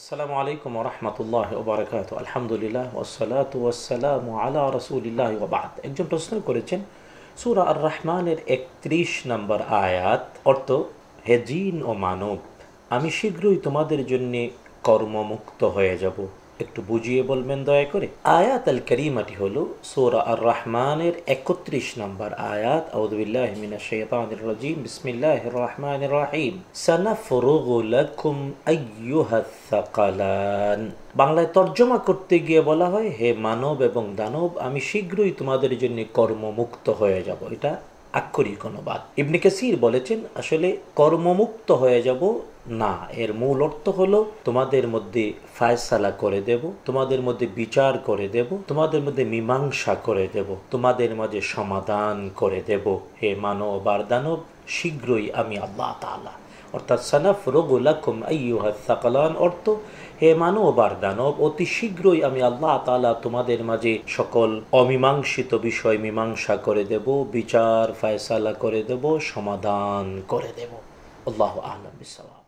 আসসালামু আলাইকুম রহমতুল্লাহ ওবরাকাত আলহামদুলিল্লাহ ওসালাত ওয়াসালাম আলা রসুলিল্লাহ ওবাদ একজন প্রশ্ন করেছেন সুরা আর রহমানের একত্রিশ নম্বর আয়াত অর্থ হেজিন ও মানব আমি শীঘ্রই তোমাদের জন্যে কর্মমুক্ত হয়ে যাব একটু বুঝিয়ে বলবেন দয়া করে আয়াত আল করিমাটি হল সোরা আর রহমানের একত্রিশ নম্বর আয়াত আউদুল্লাহ মিনা রাজিম বিসমিল্লাহ রহমান রাহিম সানাফরুগুলাকুম আইয়ুহাসাকালান বাংলায় তর্জমা করতে গিয়ে বলা হয় হে মানব এবং দানব আমি শীঘ্রই তোমাদের জন্য কর্মমুক্ত হয়ে যাব এটা আক্ষরিক অনুবাদ ইবনে কাসির বলেছেন আসলে কর্মমুক্ত হয়ে যাব না এর মূল অর্থ হলো তোমাদের মধ্যে ফায়সালা করে দেব তোমাদের মধ্যে বিচার করে দেব তোমাদের মধ্যে মীমাংসা করে দেব তোমাদের মাঝে সমাধান করে দেব হে মানব আর দানব শীঘ্রই আমি আল্লাহ তালা অর্থাৎ সানাফ রবুলাকুম আইহাকালান অর্থ হে মানব আর দানব অতি শীঘ্রই আমি আল্লাহ তালা তোমাদের মাঝে সকল অমীমাংসিত বিষয় মীমাংসা করে দেব বিচার ফায়সালা করে দেব সমাধান করে দেব আল্লাহ আলম বিসালাম